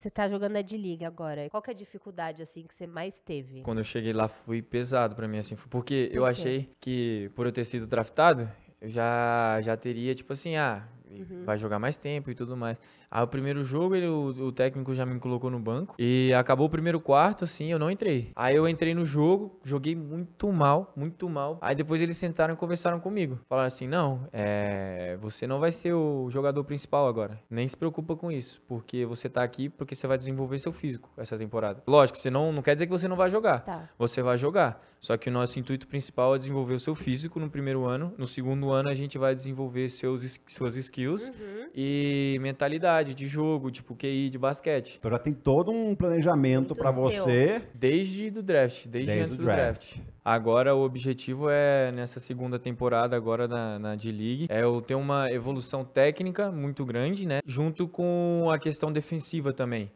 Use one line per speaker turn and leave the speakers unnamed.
Você tá jogando a liga agora. Qual que é a dificuldade, assim, que você mais teve? Quando
eu cheguei lá, foi pesado para mim, assim. Porque Por eu achei que, por eu ter sido draftado, eu já, já teria, tipo assim, ah, Uhum. Vai jogar mais tempo e tudo mais. Aí o primeiro jogo, ele, o, o, técnico já me colocou no banco. E acabou o primeiro quarto, assim, eu não entrei. Aí eu entrei no jogo, joguei muito mal, muito mal. Aí depois eles sentaram e conversaram comigo. Falaram assim: não, é, você não vai ser o jogador principal agora. Nem se preocupa com isso, porque você tá aqui porque você vai desenvolver seu físico essa temporada. Lógico, você não, não quer dizer que você não vai jogar. Tá. Você vai jogar. Só que o nosso intuito principal é desenvolver o seu físico no primeiro ano. No segundo ano, a gente vai desenvolver seus, suas skills uhum. e mentalidade de jogo, tipo QI, de basquete.
Então já tem todo um planejamento para você.
Desde do draft, desde, desde antes do draft. draft. Agora o objetivo é, nessa segunda temporada, agora na, na D-League, é eu ter uma evolução técnica muito grande, né? Junto com a questão defensiva também.